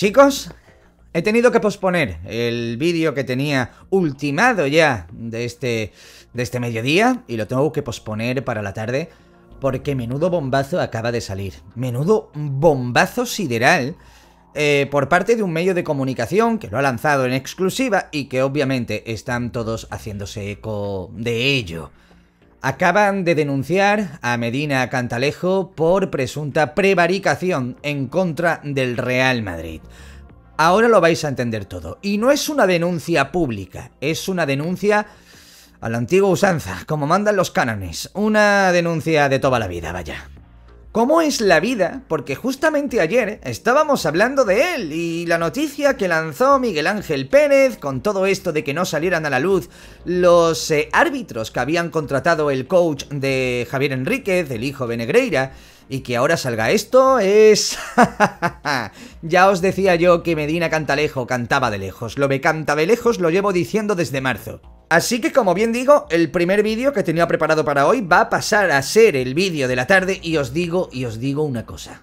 Chicos, he tenido que posponer el vídeo que tenía ultimado ya de este, de este mediodía y lo tengo que posponer para la tarde porque menudo bombazo acaba de salir. Menudo bombazo sideral eh, por parte de un medio de comunicación que lo ha lanzado en exclusiva y que obviamente están todos haciéndose eco de ello. Acaban de denunciar a Medina Cantalejo por presunta prevaricación en contra del Real Madrid. Ahora lo vais a entender todo. Y no es una denuncia pública, es una denuncia a la antigua usanza, como mandan los cánones. Una denuncia de toda la vida, vaya. ¿Cómo es la vida? Porque justamente ayer estábamos hablando de él y la noticia que lanzó Miguel Ángel Pérez con todo esto de que no salieran a la luz los eh, árbitros que habían contratado el coach de Javier Enríquez, el hijo Benegreira. Y que ahora salga esto es... ya os decía yo que Medina Cantalejo cantaba de lejos. Lo me canta de lejos lo llevo diciendo desde marzo. Así que como bien digo, el primer vídeo que tenía preparado para hoy va a pasar a ser el vídeo de la tarde y os digo, y os digo una cosa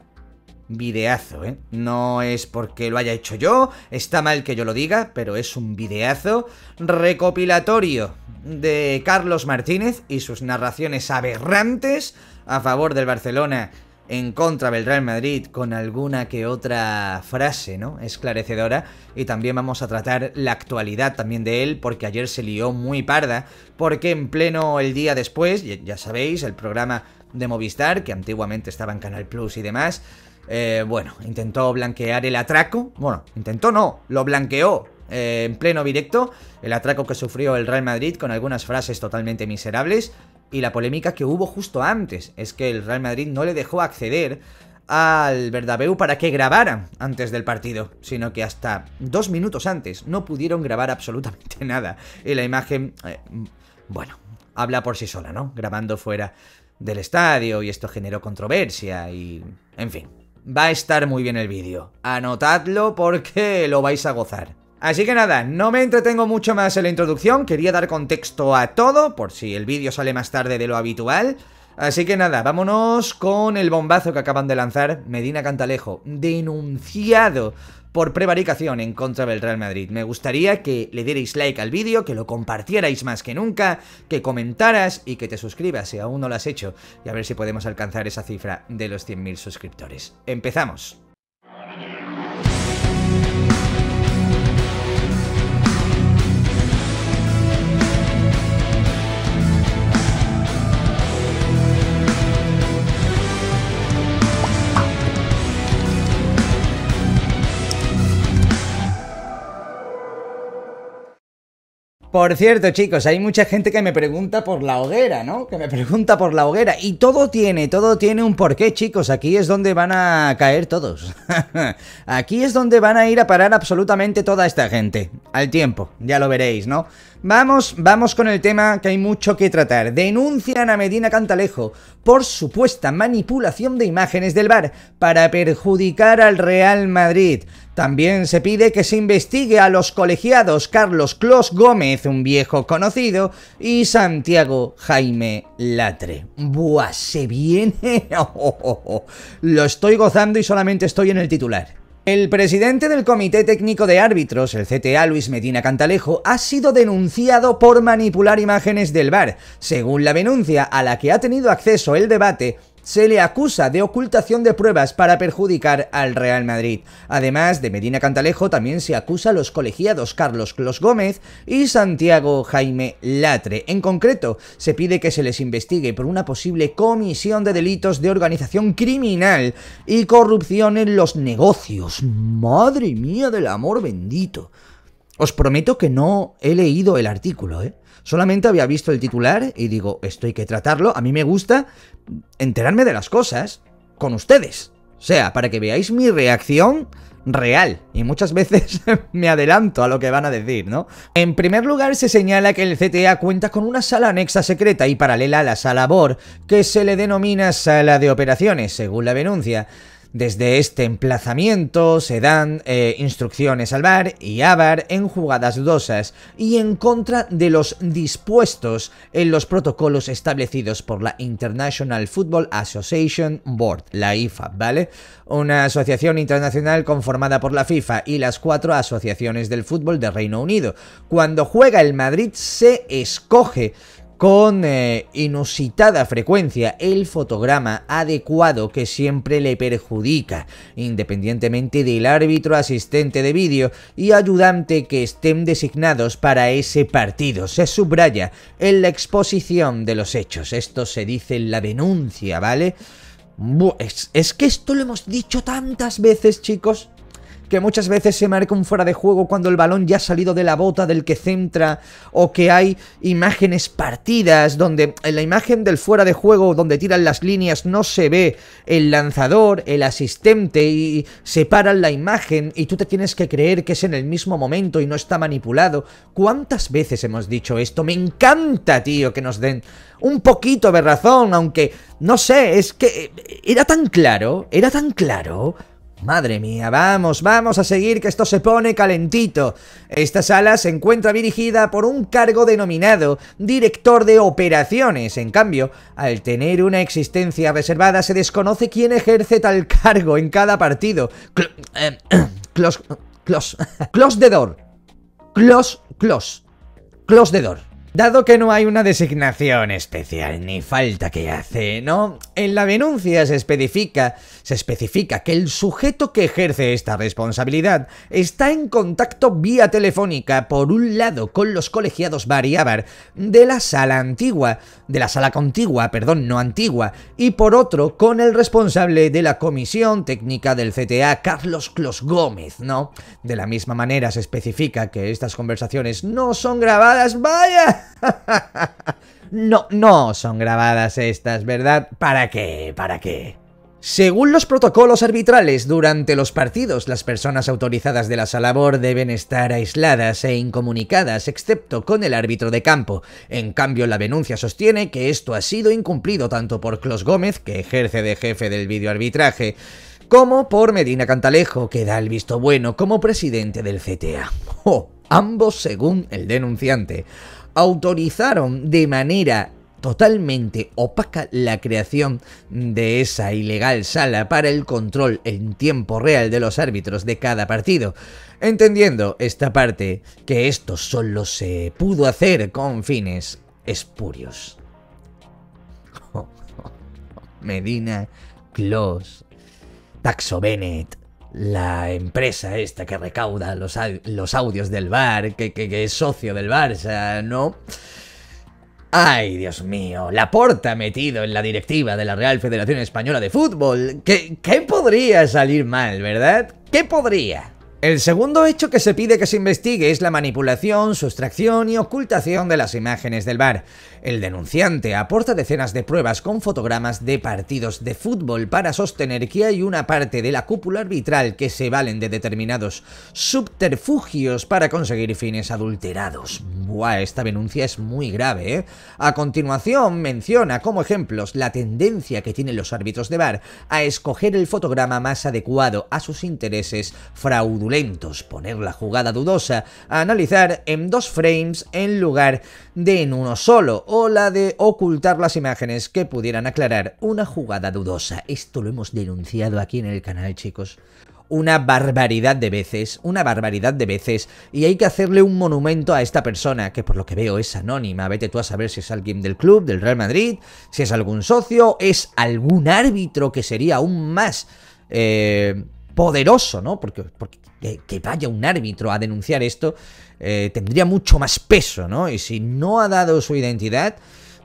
videazo, ¿eh? No es porque lo haya hecho yo, está mal que yo lo diga, pero es un videazo recopilatorio de Carlos Martínez y sus narraciones aberrantes a favor del Barcelona en contra del Real Madrid con alguna que otra frase, ¿no? Esclarecedora. Y también vamos a tratar la actualidad también de él, porque ayer se lió muy parda, porque en pleno el día después, ya sabéis, el programa de Movistar, que antiguamente estaba en Canal Plus y demás, eh, bueno, intentó blanquear el atraco. Bueno, intentó no, lo blanqueó eh, en pleno directo. El atraco que sufrió el Real Madrid con algunas frases totalmente miserables. Y la polémica que hubo justo antes es que el Real Madrid no le dejó acceder al Verdabeu para que grabaran antes del partido, sino que hasta dos minutos antes no pudieron grabar absolutamente nada. Y la imagen, eh, bueno, habla por sí sola, ¿no? Grabando fuera del estadio y esto generó controversia y... en fin. Va a estar muy bien el vídeo. Anotadlo porque lo vais a gozar. Así que nada, no me entretengo mucho más en la introducción, quería dar contexto a todo, por si el vídeo sale más tarde de lo habitual. Así que nada, vámonos con el bombazo que acaban de lanzar Medina Cantalejo, denunciado por prevaricación en contra del Real Madrid. Me gustaría que le dierais like al vídeo, que lo compartierais más que nunca, que comentaras y que te suscribas si aún no lo has hecho y a ver si podemos alcanzar esa cifra de los 100.000 suscriptores. ¡Empezamos! Por cierto, chicos, hay mucha gente que me pregunta por la hoguera, ¿no? Que me pregunta por la hoguera. Y todo tiene, todo tiene un porqué, chicos. Aquí es donde van a caer todos. Aquí es donde van a ir a parar absolutamente toda esta gente. Al tiempo, ya lo veréis, ¿no? Vamos, vamos con el tema que hay mucho que tratar. Denuncian a Medina Cantalejo por supuesta manipulación de imágenes del bar para perjudicar al Real Madrid. También se pide que se investigue a los colegiados Carlos Clos Gómez, un viejo conocido, y Santiago Jaime Latre. Buah, se viene. Lo estoy gozando y solamente estoy en el titular. El presidente del Comité Técnico de Árbitros, el CTA Luis Medina Cantalejo, ha sido denunciado por manipular imágenes del VAR. Según la denuncia a la que ha tenido acceso el debate, se le acusa de ocultación de pruebas para perjudicar al Real Madrid. Además de Medina Cantalejo también se acusa a los colegiados Carlos Clos Gómez y Santiago Jaime Latre. En concreto, se pide que se les investigue por una posible comisión de delitos de organización criminal y corrupción en los negocios. Madre mía del amor bendito. Os prometo que no he leído el artículo, ¿eh? Solamente había visto el titular y digo, esto hay que tratarlo. A mí me gusta enterarme de las cosas con ustedes. O sea, para que veáis mi reacción real. Y muchas veces me adelanto a lo que van a decir, ¿no? En primer lugar, se señala que el CTA cuenta con una sala anexa secreta y paralela a la sala BOR, que se le denomina sala de operaciones, según la denuncia. Desde este emplazamiento se dan eh, instrucciones al VAR y VAR en jugadas dudosas y en contra de los dispuestos en los protocolos establecidos por la International Football Association Board, la IFA, ¿vale? Una asociación internacional conformada por la FIFA y las cuatro asociaciones del fútbol de Reino Unido. Cuando juega el Madrid se escoge con eh, inusitada frecuencia el fotograma adecuado que siempre le perjudica, independientemente del árbitro asistente de vídeo y ayudante que estén designados para ese partido. Se subraya en la exposición de los hechos. Esto se dice en la denuncia, ¿vale? es que esto lo hemos dicho tantas veces, chicos que muchas veces se marca un fuera de juego cuando el balón ya ha salido de la bota del que centra, o que hay imágenes partidas donde en la imagen del fuera de juego donde tiran las líneas no se ve el lanzador, el asistente y separan la imagen y tú te tienes que creer que es en el mismo momento y no está manipulado. ¿Cuántas veces hemos dicho esto? Me encanta, tío, que nos den un poquito de razón, aunque no sé, es que eh, era tan claro, era tan claro Madre mía, vamos, vamos a seguir que esto se pone calentito. Esta sala se encuentra dirigida por un cargo denominado Director de Operaciones. En cambio, al tener una existencia reservada se desconoce quién ejerce tal cargo en cada partido. Cl eh, clos, clos, clos de Dor. Clos, clos. de Dor. Dado que no hay una designación especial ni falta que hace, ¿no? En la denuncia se especifica, se especifica que el sujeto que ejerce esta responsabilidad está en contacto vía telefónica, por un lado, con los colegiados Variabar de la sala antigua, de la sala contigua, perdón, no antigua, y por otro, con el responsable de la comisión técnica del CTA, Carlos Clos Gómez, ¿no? De la misma manera se especifica que estas conversaciones no son grabadas, ¡vaya! no, no son grabadas estas, ¿verdad? ¿Para qué? ¿Para qué? Según los protocolos arbitrales, durante los partidos las personas autorizadas de la salabor deben estar aisladas e incomunicadas, excepto con el árbitro de campo. En cambio, la denuncia sostiene que esto ha sido incumplido tanto por Clos Gómez, que ejerce de jefe del videoarbitraje, como por Medina Cantalejo, que da el visto bueno como presidente del CTA. Oh, ambos según el denunciante autorizaron de manera totalmente opaca la creación de esa ilegal sala para el control en tiempo real de los árbitros de cada partido, entendiendo esta parte que esto solo se pudo hacer con fines espurios. Medina, Klaus, Taxo Bennett, la empresa esta que recauda los, audios del bar, que, es socio del Barça, ¿no? Ay, Dios mío, la porta metido en la directiva de la Real Federación Española de Fútbol. qué podría salir mal, verdad? ¿Qué podría? El segundo hecho que se pide que se investigue es la manipulación, sustracción y ocultación de las imágenes del bar. El denunciante aporta decenas de pruebas con fotogramas de partidos de fútbol para sostener que hay una parte de la cúpula arbitral que se valen de determinados subterfugios para conseguir fines adulterados. Buah, esta denuncia es muy grave, ¿eh? A continuación menciona como ejemplos la tendencia que tienen los árbitros de bar a escoger el fotograma más adecuado a sus intereses fraudulentos lentos, poner la jugada dudosa a analizar en dos frames en lugar de en uno solo, o la de ocultar las imágenes que pudieran aclarar una jugada dudosa. Esto lo hemos denunciado aquí en el canal, chicos una barbaridad de veces, una barbaridad de veces, y hay que hacerle un monumento a esta persona, que por lo que veo es anónima, vete tú a saber si es alguien del club, del Real Madrid, si es algún socio, es algún árbitro que sería aún más... Eh, poderoso, ¿no? Porque, porque que, vaya un árbitro a denunciar esto eh, tendría mucho más peso, ¿no? Y si no ha dado su identidad,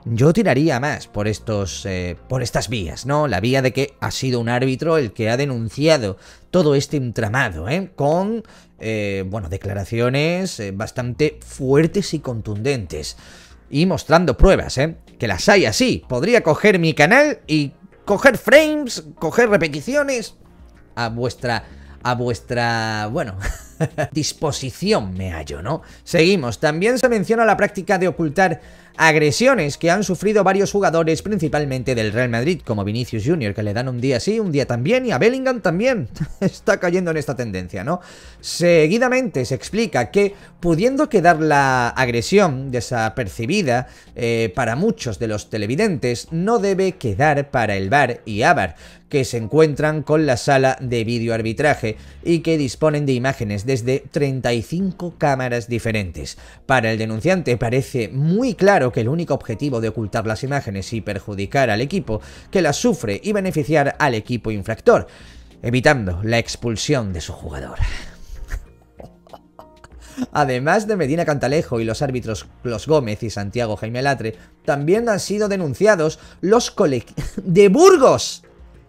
yo tiraría más por estos, eh, por estas vías, ¿no? La vía de que ha sido un árbitro el que ha denunciado todo este entramado, ¿eh? Con, eh, bueno, declaraciones bastante fuertes y contundentes. Y mostrando pruebas, ¿eh? Que las hay así. Podría coger mi canal y coger frames, coger repeticiones, a vuestra a vuestra, bueno, disposición me hallo, ¿no? Seguimos, también se menciona la práctica de ocultar agresiones que han sufrido varios jugadores, principalmente del Real Madrid, como Vinicius Jr., que le dan un día sí, un día también, y a Bellingham también. Está cayendo en esta tendencia, ¿no? Seguidamente se explica que, pudiendo quedar la agresión desapercibida eh, para muchos de los televidentes, no debe quedar para el VAR y AVAR, que se encuentran con la sala de videoarbitraje y que disponen de imágenes desde 35 cámaras diferentes. Para el denunciante parece muy claro que el único objetivo de ocultar las imágenes y perjudicar al equipo que las sufre y beneficiar al equipo infractor, evitando la expulsión de su jugador. Además de Medina Cantalejo y los árbitros Los Gómez y Santiago Jaime Latre, también han sido denunciados los colectivos... ¡De Burgos!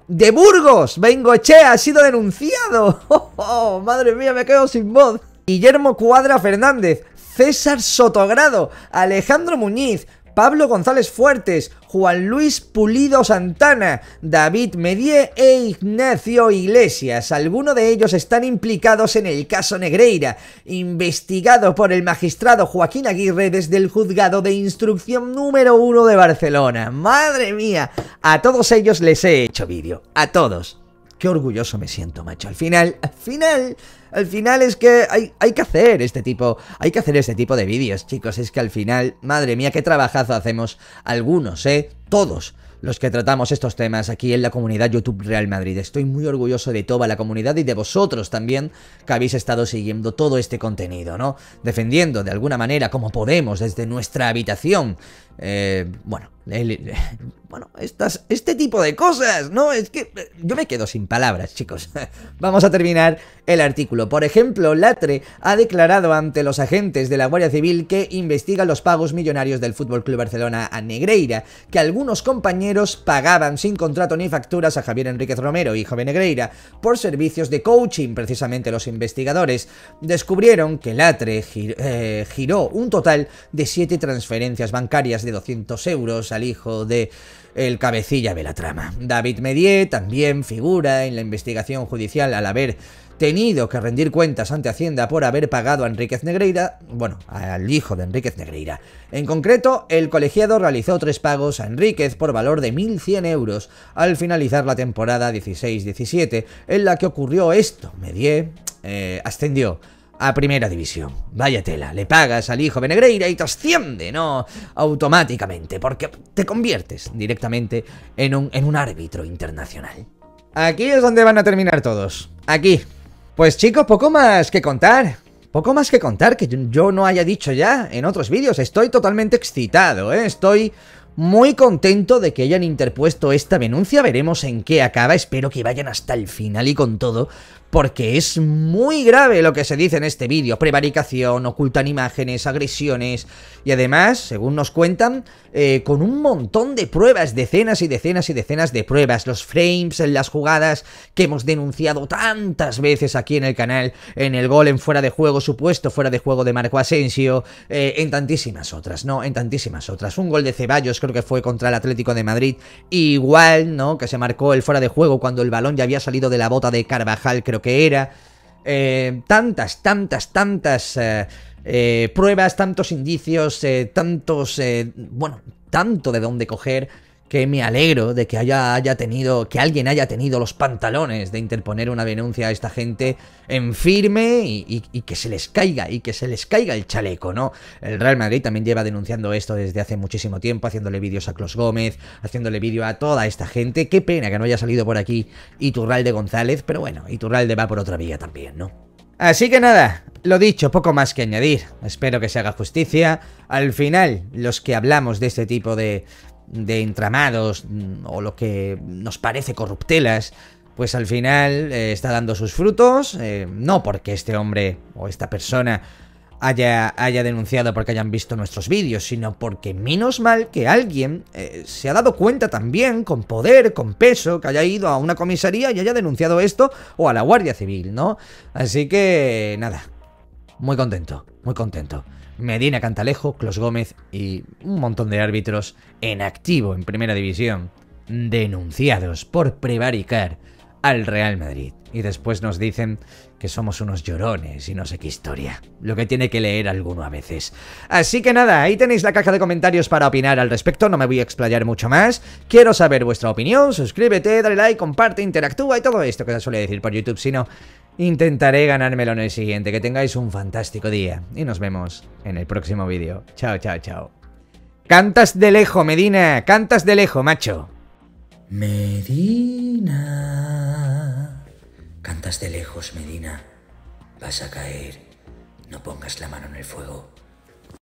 ¡De Burgos! ¡Bengochea ha sido denunciado! ¡Oh, oh! madre mía, me quedo sin voz! Guillermo Cuadra Fernández, César Sotogrado, Alejandro Muñiz, Pablo González Fuertes, Juan Luis Pulido Santana, David Medie e Ignacio Iglesias. Algunos de ellos están implicados en el caso Negreira, investigado por el magistrado Joaquín Aguirre desde el juzgado de instrucción número uno de Barcelona. ¡Madre mía! A todos ellos les he hecho vídeo. A todos. Qué orgulloso me siento, macho. Al final, al final... Al final es que hay, hay que hacer este tipo, hay que hacer este tipo de vídeos, chicos. Es que al final, madre mía, qué trabajazo hacemos algunos, ¿eh? Todos los que tratamos estos temas aquí en la comunidad YouTube Real Madrid. Estoy muy orgulloso de toda la comunidad y de vosotros también que habéis estado siguiendo todo este contenido, ¿no? Defendiendo de alguna manera como podemos desde nuestra habitación, eh, bueno, bueno, este tipo de cosas, ¿no? Es que eh, yo me quedo sin palabras, chicos. Vamos a terminar el artículo. Por ejemplo, Latre ha declarado ante los agentes de la Guardia Civil que investiga los pagos millonarios del Fútbol Club Barcelona a Negreira, que algunos compañeros pagaban sin contrato ni facturas a Javier Enríquez Romero, hijo de Negreira, por servicios de coaching. Precisamente los investigadores descubrieron que Latre eh, giró un total de 7 transferencias bancarias de 200 euros al hijo de el cabecilla de la trama. David Medier también figura en la investigación judicial al haber tenido que rendir cuentas ante Hacienda por haber pagado a Enríquez Negreira, bueno, al hijo de Enríquez Negreira. En concreto, el colegiado realizó tres pagos a Enríquez por valor de 1.100 euros al finalizar la temporada 16-17, en la que ocurrió esto. Medier eh, ascendió a Primera División. Vaya tela, le pagas al hijo Benegreira y te asciende, ¿no? Automáticamente, porque te conviertes directamente en un, en un árbitro internacional. Aquí es donde van a terminar todos. Aquí. Pues chicos, poco más que contar. Poco más que contar que yo no haya dicho ya en otros vídeos. Estoy totalmente excitado, ¿eh? Estoy muy contento de que hayan interpuesto esta denuncia, veremos en qué acaba, espero que vayan hasta el final y con todo, porque es muy grave lo que se dice en este vídeo, prevaricación, ocultan imágenes, agresiones y además, según nos cuentan, eh, con un montón de pruebas, decenas y decenas y decenas de pruebas, los frames en las jugadas que hemos denunciado tantas veces aquí en el canal, en el gol en fuera de juego, supuesto fuera de juego de Marco Asensio, eh, en tantísimas otras, no, en tantísimas otras, un gol de Ceballos creo que fue contra el Atlético de Madrid, igual, ¿no? Que se marcó el fuera de juego cuando el balón ya había salido de la bota de Carvajal, creo que era. Eh, tantas, tantas, tantas eh, eh, pruebas, tantos indicios, tantos, bueno, tanto de dónde coger que me alegro de que haya, haya tenido, que alguien haya tenido los pantalones de interponer una denuncia a esta gente en firme y, que se les caiga, y que se les caiga el chaleco, ¿no? El Real Madrid también lleva denunciando esto desde hace muchísimo tiempo, haciéndole vídeos a Clos Gómez, haciéndole vídeo a toda esta gente. Qué pena que no haya salido por aquí Iturralde González, pero bueno, Iturralde va por otra vía también, ¿no? Así que nada, lo dicho, poco más que añadir. Espero que se haga justicia. Al final, los que hablamos de este tipo de, de entramados mm, o lo que nos parece corruptelas, pues al final eh, está dando sus frutos, eh, no porque este hombre o esta persona haya, haya denunciado porque hayan visto nuestros vídeos, sino porque menos mal que alguien eh, se ha dado cuenta también, con poder, con peso, que haya ido a una comisaría y haya denunciado esto o a la Guardia Civil, ¿no? Así que nada, muy contento, muy contento. Medina Cantalejo, Clos Gómez y un montón de árbitros en activo en primera división, denunciados por prevaricar al Real Madrid. Y después nos dicen que somos unos llorones y no sé qué historia. Lo que tiene que leer alguno a veces. Así que nada, ahí tenéis la caja de comentarios para opinar al respecto. No me voy a explayar mucho más. Quiero saber vuestra opinión. Suscríbete, dale like, comparte, interactúa y todo esto que se suele decir por YouTube. Si no, Intentaré ganármelo en el siguiente. Que tengáis un fantástico día. Y nos vemos en el próximo vídeo. Chao, chao, chao. Cantas de lejos, Medina. Cantas de lejos, macho. Medina. Cantas de lejos, Medina. Vas a caer. No pongas la mano en el fuego.